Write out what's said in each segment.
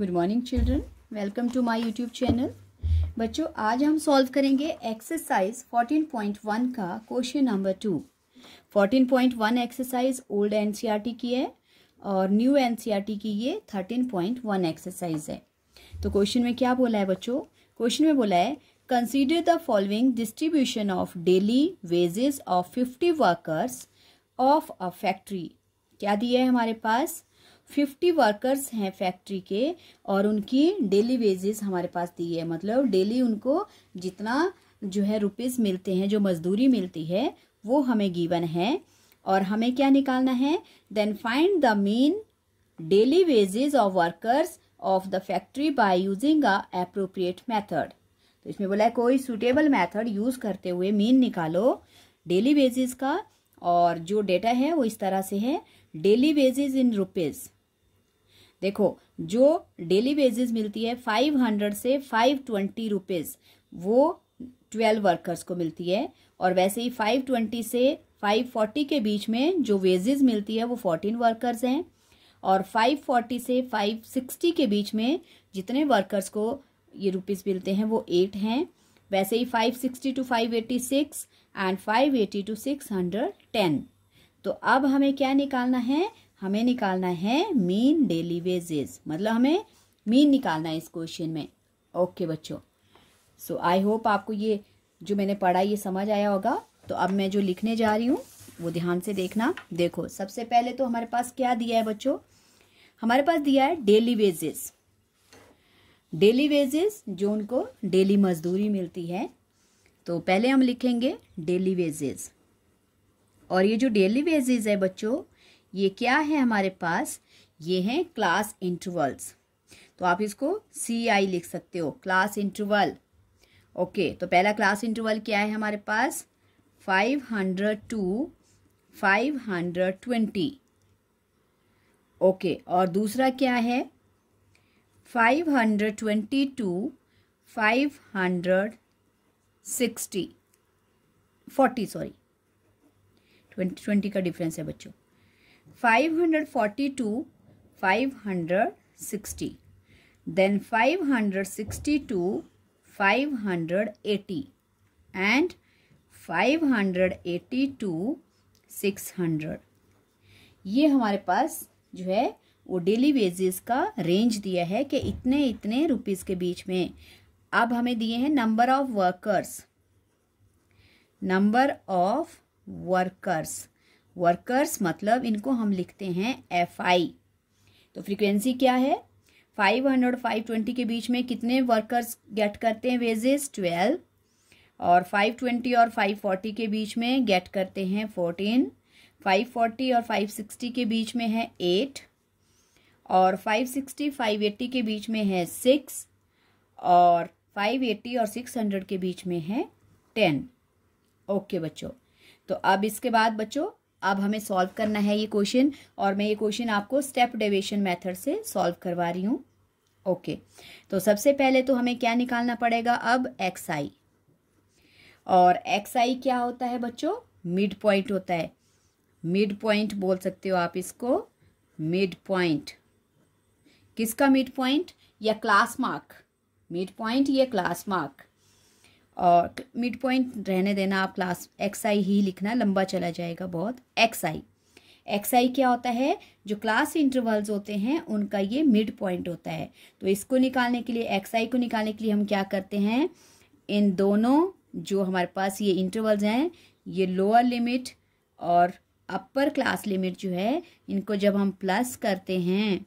Good morning children welcome to my YouTube channel बच्चों आज हम सॉल्व करेंगे एक्सरसाइज 14.1 का question number two 14.1 exercise old NCERT की है और न्यू एनसीईआरटी e की ये 13.1 एक्सरसाइज है तो क्वेश्चन में क्या बोला है बच्चों क्वेश्चन में बोला है consider the following distribution of daily wages of fifty workers of a factory क्या दिया है हमारे पास फिफ्टी वर्कर्स हैं फैक्ट्री के और उनकी डेली वेजेस हमारे पास दी है मतलब डेली उनको जितना जो है रुपीस मिलते हैं जो मजदूरी मिलती है वो हमें गिवन है और हमें क्या निकालना है then find the mean daily wages of workers of the factory by using a appropriate method तो इसमें बोला है कोई सुटेबल मेथड यूज करते हुए मीन निकालो डेली वेजेस का और जो डेटा है वो इस तरह से है डेली वेजेस इन रुपीज़ देखो जो डेली बेसिस मिलती है फाइव हंड्रेड से फाइव ट्वेंटी रुपीज़ वो ट्वेल्व वर्कर्स को मिलती है और वैसे ही फाइव ट्वेंटी से फाइव फोर्टी के बीच में जो वेजेस मिलती है वो फोर्टीन वर्कर्स हैं और फाइव फोर्टी से फाइव सिक्सटी के बीच में जितने वर्कर्स को ये रुपीज़ मिलते हैं वो एट हैं वैसे ही five sixty to five eighty six and five eighty to six hundred ten तो अब हमें क्या निकालना है हमें निकालना है मीन डेली वेजेस मतलब हमें मीन निकालना है इस क्वेश्चन में ओके बच्चों सो आई होप आपको ये जो मैंने पढ़ा ये समझ आया होगा तो अब मैं जो लिखने जा रही हूँ वो ध्यान से देखना देखो सबसे पहले तो हमारे पास क्या दिया है बच्चों हमारे पास दिया है डेली वेजेस डेली वेजेस जो उनको डेली मजदूरी मिलती है तो पहले हम लिखेंगे डेली वेजेस और ये जो डेली वेजेस है बच्चों ये क्या है हमारे पास ये हैं क्लास इंटरवल्स तो आप इसको सी आई लिख सकते हो क्लास इंटरवल ओके तो पहला क्लास इंटरवल क्या है हमारे पास five hundred to five hundred twenty okay और दूसरा क्या है five hundred twenty to five hundred sixty forty sorry twenty twenty का डिफरेंस है बच्चों to five 560 then and five 580 and to six 600 ये हमारे पास जो है वो डेली वेजेस का रेंज दिया है कि इतने इतने रुपीस के बीच में अब हमें दिए हैं number of workers number of workers workers मतलब इनको हम लिखते हैं एफ आई तो फ्रीक्वेंसी क्या है फाइव हंड्रेड फाइव ट्वेंटी के बीच में कितने वर्कर्स गेट करते हैं वेजेस ट्वेल्व और फाइव ट्वेंटी और फाइव फोर्टी के बीच में गेट करते हैं फोर्टीन फाइव फोर्टी और फाइव सिक्सटी के बीच में है एट और फाइव सिक्सटी फाइव एट्टी के बीच में है सिक्स और फाइव एट्टी और सिक्स हंड्रेड के बीच में है टेन ओके बच्चों तो अब इसके बाद बच्चों अब हमें सॉल्व करना है ये क्वेश्चन और मैं ये क्वेश्चन आपको स्टेप डेविएशन मेथड से सॉल्व करवा रही हूँ ओके तो सबसे पहले तो हमें क्या निकालना पड़ेगा अब एक्स आई और एक्स आई क्या होता है बच्चों मिड पॉइंट होता है मिड पॉइंट बोल सकते हो आप इसको मिड पॉइंट किसका मिड पॉइंट या क्लास मार्क मिड पॉइंट या क्लास मार्क और मिड पॉइंट रहने देना आप क्लास एक्स आई ही लिखना लंबा चला जाएगा बहुत एक्स आई एक्स आई क्या होता है जो क्लास इंटरवल्स होते हैं उनका ये मिड पॉइंट होता है तो इसको निकालने के लिए एक्स आई को निकालने के लिए हम क्या करते हैं इन दोनों जो हमारे पास ये इंटरवल्स हैं ये लोअर लिमिट और अपर क्लास लिमिट जो है इनको जब हम प्लस करते हैं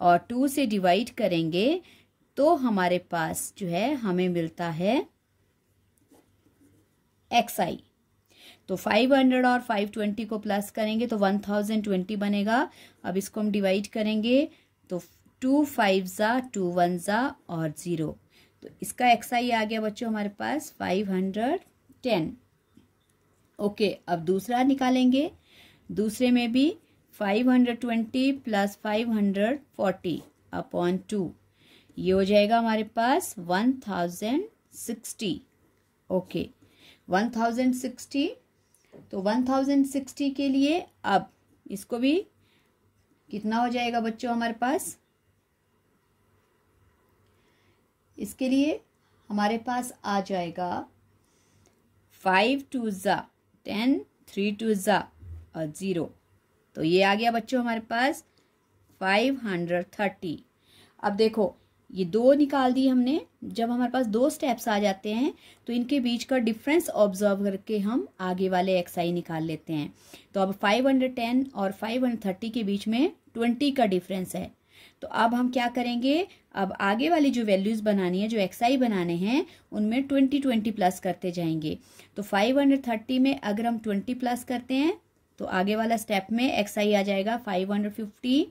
और टू से डिवाइड करेंगे तो हमारे पास जो है हमें मिलता है एक्स आई तो 500 और 520 को प्लस करेंगे तो 1020 बनेगा अब इसको हम डिवाइड करेंगे तो टू फाइव ज़ा टू वन ज़ा और ज़ीरो तो इसका एक्स आई आ गया बच्चों हमारे पास 510 ओके अब दूसरा निकालेंगे दूसरे में भी 520 प्लस 540 अपॉन टू ये हो जाएगा हमारे पास 1060 okay okay. One thousand sixty तो वन थाउजेंड सिक्सटी के लिए अब इसको भी कितना हो जाएगा बच्चों हमारे पास इसके लिए हमारे पास आ जाएगा फाइव टू ज़ा टेन थ्री टू ज़ा और ज़ीरो तो ये आ गया बच्चों हमारे पास फाइव हंड्रेड थर्टी अब देखो ये दो निकाल दी हमने जब हमारे पास दो स्टेप्स आ जाते हैं तो इनके बीच का डिफरेंस ऑब्जर्व करके हम आगे वाले एक्स आई निकाल लेते हैं तो अब 510 और 530 के बीच में 20 का डिफरेंस है तो अब हम क्या करेंगे अब आगे वाली जो वैल्यूज़ बनानी है जो एक्स आई बनाने हैं उनमें ट्वेंटी ट्वेंटी प्लस करते जाएंगे तो फाइव हंड्रेड थर्टी में अगर हम ट्वेंटी प्लस करते हैं तो आगे वाला स्टेप में आई आ जाएगा फाइव हंड्रेड फिफ्टी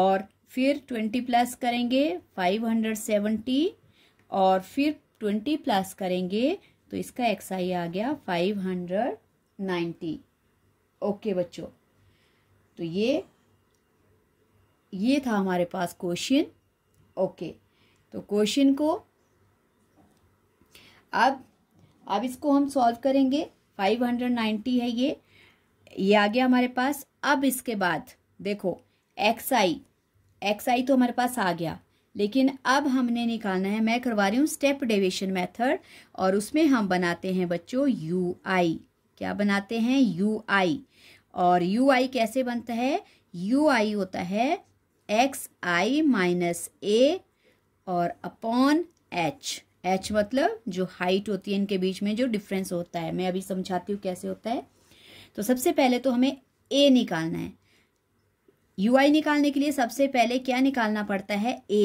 और फिर ट्वेंटी प्लस करेंगे फाइव हंड्रेड सेवेंटी और फिर ट्वेंटी प्लस करेंगे तो इसका एक्स आई आ गया फाइव हंड्रेड नाइन्टी ओके बच्चों तो ये ये था हमारे पास क्वेश्चन ओके तो क्वेश्चन को अब अब इसको हम सॉल्व करेंगे फाइव हंड्रेड नाइन्टी है ये ये आ गया हमारे पास अब इसके बाद देखो एक्स आई एक्स आई तो हमारे पास आ गया लेकिन अब हमने निकालना है मैं करवा रही हूँ स्टेप डेविएशन मेथड और उसमें हम बनाते हैं बच्चों यू आई क्या बनाते हैं यू आई और यू आई कैसे बनता है यू आई होता है एक्स आई माइनस ए और अपॉन एच एच मतलब जो हाइट होती है इनके बीच में जो डिफरेंस होता है मैं अभी समझाती हूँ कैसे होता है तो सबसे पहले तो हमें ए निकालना है यू आई निकालने के लिए सबसे पहले क्या निकालना पड़ता है ए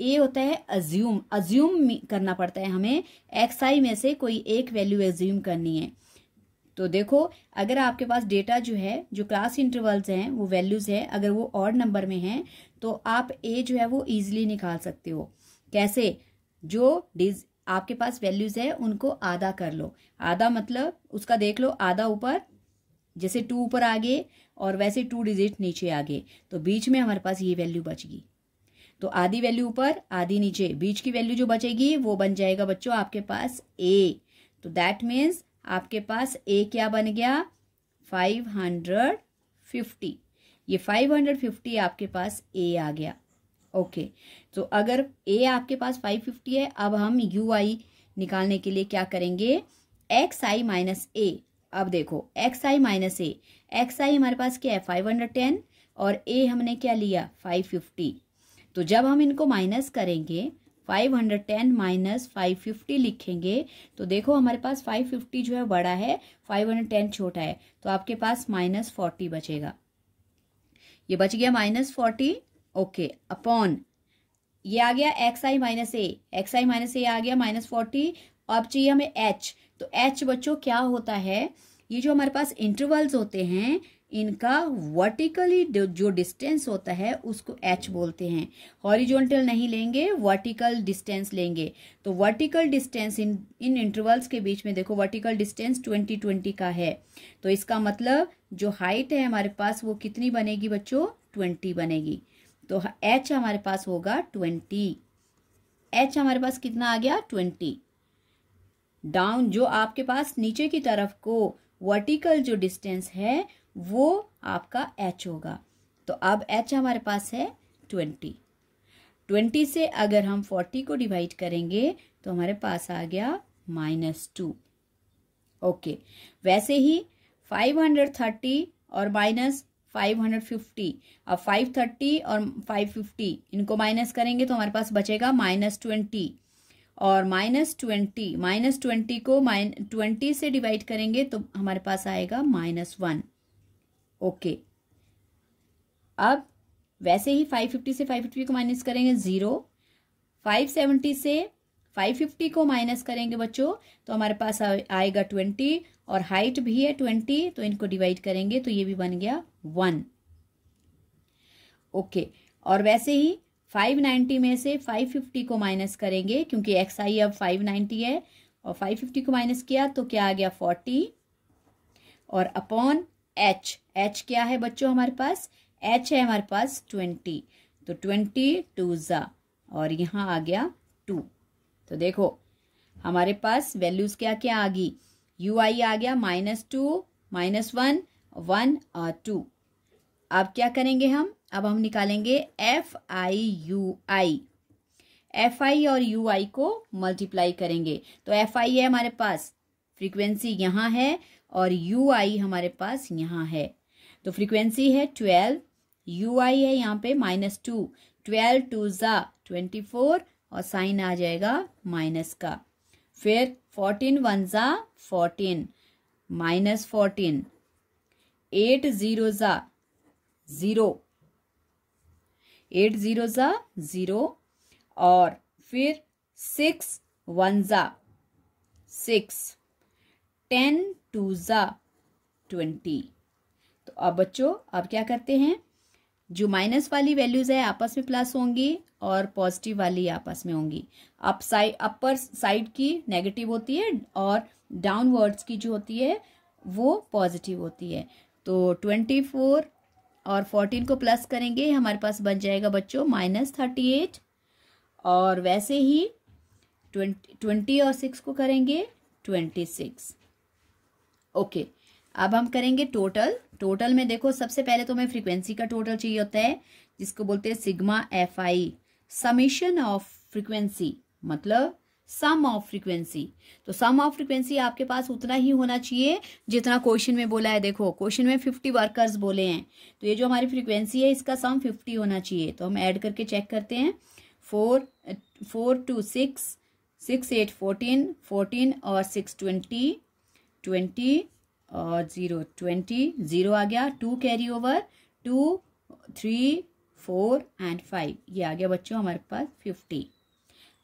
ए होता है अज्यूम अज्यूम करना पड़ता है हमें एक्स आई में से कोई एक वैल्यू एज्यूम करनी है तो देखो अगर आपके पास डेटा जो है जो क्लास इंटरवल्स हैं वो वैल्यूज़ है अगर वो और नंबर में हैं तो आप ए जो है वो ईजिली निकाल सकते हो कैसे जो डिज आपके पास वैल्यूज़ है उनको आधा कर लो आधा मतलब उसका देख लो आधा ऊपर जैसे टू ऊपर आगे और वैसे टू डिजिट नीचे आ गए तो बीच में हमारे पास ये वैल्यू बचगी तो आधी वैल्यू ऊपर आधी नीचे बीच की वैल्यू जो बचेगी वो बन जाएगा बच्चों आपके पास ए तो दैट मीन्स आपके पास ए क्या बन गया फाइव हंड्रेड फिफ्टी ये फाइव हंड्रेड फिफ्टी आपके पास ए आ गया ओके okay. तो अगर ए आपके पास फाइव फिफ्टी है अब हम यू आई निकालने के लिए क्या करेंगे एक्स आई माइनस ए अब देखो X I minus A X I हमारे पास क्या है फाइव हंड्रेड टेन और ए हमने क्या लिया फाइव फिफ्टी तो जब हम इनको माइनस करेंगे five hundred ten minus five fifty लिखेंगे तो देखो हमारे पास फाइव फिफ्टी जो है बड़ा है फाइव हंड्रेड टेन छोटा है तो आपके पास माइनस फोर्टी बचेगा ये बच गया माइनस फोर्टी ओके अपॉन ये आ गया X I minus A X I minus A आ गया माइनस फोर्टी अब चाहिए हमें एच तो एच बच्चों क्या होता है ये जो हमारे पास इंटरवल्स होते हैं इनका वर्टिकली जो डिस्टेंस होता है उसको एच बोलते हैं हॉरिजॉन्टल नहीं लेंगे वर्टिकल डिस्टेंस लेंगे तो वर्टिकल डिस्टेंस इन इन इंटरवल्स के बीच में देखो वर्टिकल डिस्टेंस ट्वेंटी ट्वेंटी का है तो इसका मतलब जो हाइट है हमारे पास वो कितनी बनेगी बच्चों ट्वेंटी बनेगी तो एच हमारे पास होगा ट्वेंटी एच हमारे पास कितना आ गया ट्वेंटी डाउन जो आपके पास नीचे की तरफ को वर्टिकल जो डिस्टेंस है वो आपका एच होगा तो अब एच हमारे पास है ट्वेंटी ट्वेंटी से अगर हम फोर्टी को डिवाइड करेंगे तो हमारे पास आ गया माइनस टू ओके वैसे ही फाइव हंड्रेड थर्टी और माइनस फाइव हंड्रेड फिफ्टी अब फाइव थर्टी और फाइव फिफ्टी इनको माइनस करेंगे तो हमारे पास बचेगा माइनस ट्वेंटी और माइनस ट्वेंटी माइनस ट्वेंटी को माइन ट्वेंटी से डिवाइड करेंगे तो हमारे पास आएगा माइनस वन ओके अब वैसे ही फाइव फिफ्टी से फाइव फिफ्टी को माइनस करेंगे ज़ीरो फाइव सेवेंटी से फाइव फिफ्टी को माइनस करेंगे बच्चों तो हमारे पास आएगा ट्वेंटी और हाइट भी है ट्वेंटी तो इनको डिवाइड करेंगे तो ये भी बन गया वन ओके और वैसे ही 590 में से 550 को माइनस करेंगे क्योंकि एक्स आई अब 590 है और 550 को माइनस किया तो क्या आ गया 40 और अपॉन एच एच क्या है बच्चों हमारे पास एच है हमारे पास 20 तो 20 टू ज़ा और यहाँ आ गया टू तो देखो हमारे पास वैल्यूज़ क्या क्या आ गई यू आई आ गया minus two minus one one और टू अब क्या करेंगे हम अब हम निकालेंगे F I U I F I और यू आई को मल्टीप्लाई करेंगे तो एफ आई है हमारे पास फ्रीक्वेंसी यहाँ है और यू आई हमारे पास यहाँ है तो फ्रीक्वेंसी है ट्वेल्व यू आई है यहाँ पे माइनस टू ट्वेल्व टू ज़ा ट्वेंटी फोर और साइन आ जाएगा माइनस का फिर फोर्टीन वन ज़ा fourteen minus fourteen eight zero ज़ा ज़ीरो एट ज़ीरो ज़ा ज़ीरो और फिर सिक्स वन ज़ा सिक्स टेन टू ज़ा ट्वेंटी तो अब बच्चों अब क्या करते हैं जो माइनस वाली वैल्यूज़ है आपस में प्लस होंगी और पॉजिटिव वाली आपस में होंगी अप साइड अपर साइड की नेगेटिव होती है और डाउनवर्ड्स की जो होती है वो पॉजिटिव होती है तो ट्वेंटी फोर और फोर्टीन को प्लस करेंगे हमारे पास बन जाएगा बच्चों माइनस थर्टी एट और वैसे ही ट्वेंटी ट्वेंटी और सिक्स को करेंगे ट्वेंटी सिक्स ओके अब हम करेंगे टोटल टोटल में देखो सबसे पहले तो हमें फ्रीक्वेंसी का टोटल चाहिए होता है जिसको बोलते हैं sigma F I summation of frequency मतलब सम ऑफ फ्रीक्वेंसी तो सम ऑफ फ्रीक्वेंसी आपके पास उतना ही होना चाहिए जितना क्वेश्चन में बोला है देखो क्वेश्चन में फिफ्टी वर्कर्स बोले हैं तो ये जो हमारी फ्रीक्वेंसी है इसका सम फिफ्टी होना चाहिए तो हम ऐड करके चेक करते हैं four four two six six eight fourteen fourteen और सिक्स ट्वेंटी ट्वेंटी और ज़ीरो ट्वेंटी ज़ीरो आ गया two carry over two three four and five ये आ गया बच्चों हमारे पास फिफ्टी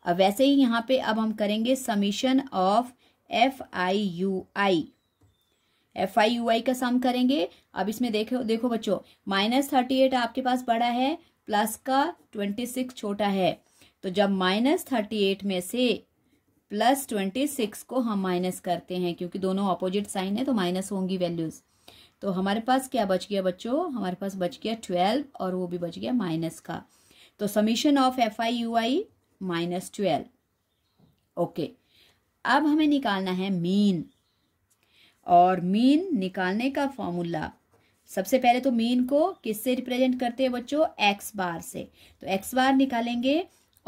अब वैसे ही यहाँ पे अब हम करेंगे summation of F I U I F I U I का सम करेंगे अब इसमें देखो देखो बच्चों माइनस थर्टी एट आपके पास बड़ा है प्लस का ट्वेंटी सिक्स छोटा है तो जब माइनस थर्टी एट में से प्लस ट्वेंटी सिक्स को हम माइनस करते हैं क्योंकि दोनों अपोजिट साइन है तो माइनस होंगी वैल्यूज तो हमारे पास क्या बच गया बच्चों हमारे पास बच गया ट्वेल्व और वो भी बच गया माइनस का तो summation of F I U I minus twelve okay अब हमें निकालना है मीन और मीन निकालने का फॉर्मूला सबसे पहले तो मीन को किससे रिप्रेजेंट करते हैं बच्चों एक्स बार से तो एक्स बार निकालेंगे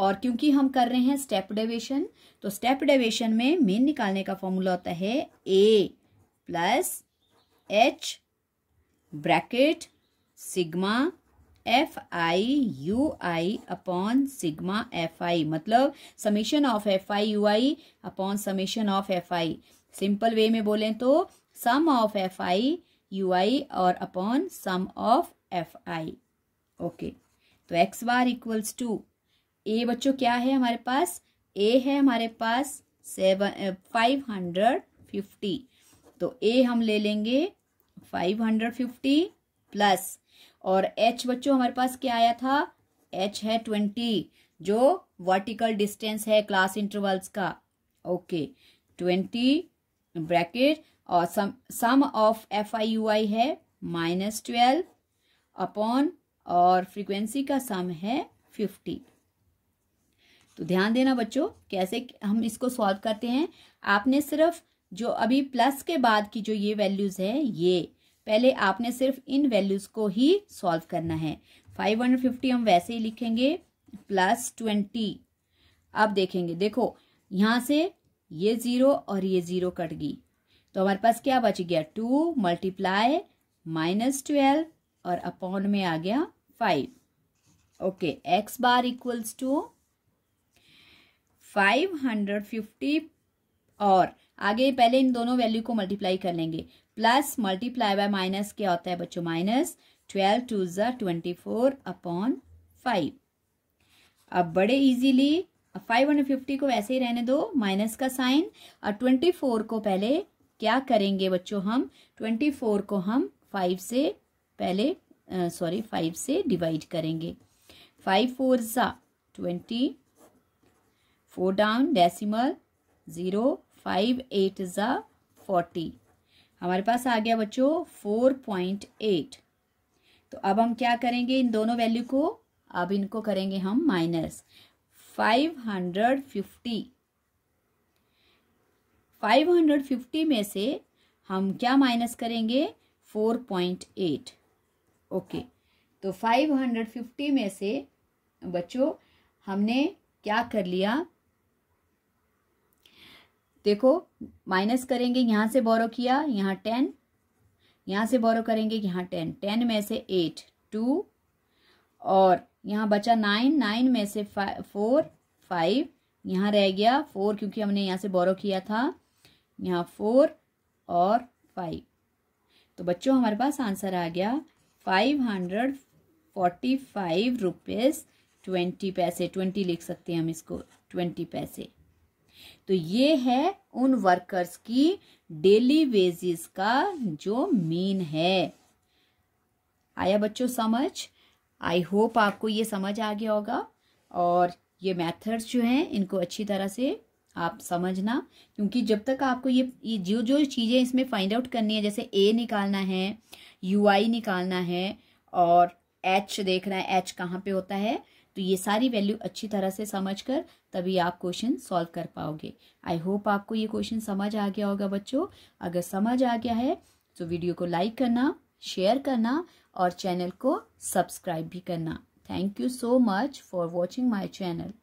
और क्योंकि हम कर रहे हैं स्टेप डेवेशन तो स्टेप डेवेशन में मीन निकालने का फॉर्मूला होता है A plus H bracket sigma F I U I upon sigma F I मतलब summation of F I U I upon summation of F I simple way में बोलें तो sum of F I U I और upon sum of F I okay तो X bar equals to A बच्चों क्या है हमारे पास ए है हमारे पास सेवन फाइव हंड्रेड फिफ्टी तो ए हम ले लेंगे फाइव हंड्रेड फिफ्टी प्लस और एच बच्चों हमारे पास क्या आया था एच है ट्वेंटी जो वर्टिकल डिस्टेंस है क्लास इंटरवल्स का ओके ट्वेंटी ब्रैकेट और sum sum of F I U I है माइनस ट्वेल्व अपॉन और फ्रीक्वेंसी का सम है फिफ्टी तो ध्यान देना बच्चों कैसे हम इसको सॉल्व करते हैं आपने सिर्फ जो अभी प्लस के बाद की जो ये वैल्यूज़ है ये पहले आपने सिर्फ इन वैल्यूज को ही सॉल्व करना है 550 हम वैसे ही लिखेंगे प्लस ट्वेंटी अब देखेंगे देखो यहां से ये जीरो और ये जीरो कट गई तो हमारे पास क्या बच गया टू मल्टीप्लाई माइनस ट्वेल्व और अपॉन में आ गया five okay X bar equals to five hundred fifty और आगे पहले इन दोनों वैल्यू को मल्टीप्लाई कर लेंगे प्लस मल्टीप्लाई बाय माइनस क्या होता है बच्चों माइनस ट्वेल्व टू ज़ा ट्वेंटी फोर अपॉन फाइव अब बड़े इजीली फाइव हंड्रेड फिफ्टी को वैसे ही रहने दो माइनस का साइन और ट्वेंटी फोर को पहले क्या करेंगे बच्चों हम ट्वेंटी फोर को हम फाइव से पहले सॉरी फाइव से डिवाइड करेंगे फाइव फोर ज़ा twenty four down decimal zero five eight ज़ा फोर्टी हमारे पास आ गया बच्चों फोर पॉइंट एट तो अब हम क्या करेंगे इन दोनों वैल्यू को अब इनको करेंगे हम minus five hundred fifty five hundred fifty में से हम क्या माइनस करेंगे फोर पॉइंट एट ओके तो फाइव हंड्रेड फिफ्टी में से बच्चों हमने क्या कर लिया देखो माइनस करेंगे यहाँ से बोरो किया यहाँ टेन यहाँ से बोरो करेंगे यहाँ टेन टेन में से एट टू और यहाँ बचा नाइन नाइन में से फाइव फोर फाइव यहाँ रह गया फोर क्योंकि हमने यहाँ से बोरो किया था यहाँ फोर और फाइव तो बच्चों हमारे पास आंसर आ गया five hundred forty five rupees twenty पैसे ट्वेंटी लिख सकते हैं हम इसको ट्वेंटी पैसे तो ये है उन वर्कर्स की डेली वेजेस का जो मीन है आया बच्चों समझ आई होप आपको ये समझ आ गया होगा और ये मेथड्स जो हैं इनको अच्छी तरह से आप समझना क्योंकि जब तक आपको ये, ये जो जो चीज़ें इसमें फाइंड आउट करनी है जैसे ए निकालना है यू आई निकालना है और एच देखना है एच कहाँ पे होता है तो ये सारी वैल्यू अच्छी तरह से समझ कर तभी आप क्वेश्चन सॉल्व कर पाओगे आई होप आपको ये क्वेश्चन समझ आ गया होगा बच्चों अगर समझ आ गया है तो वीडियो को लाइक करना शेयर करना और चैनल को सब्सक्राइब भी करना thank you so much for watching my channel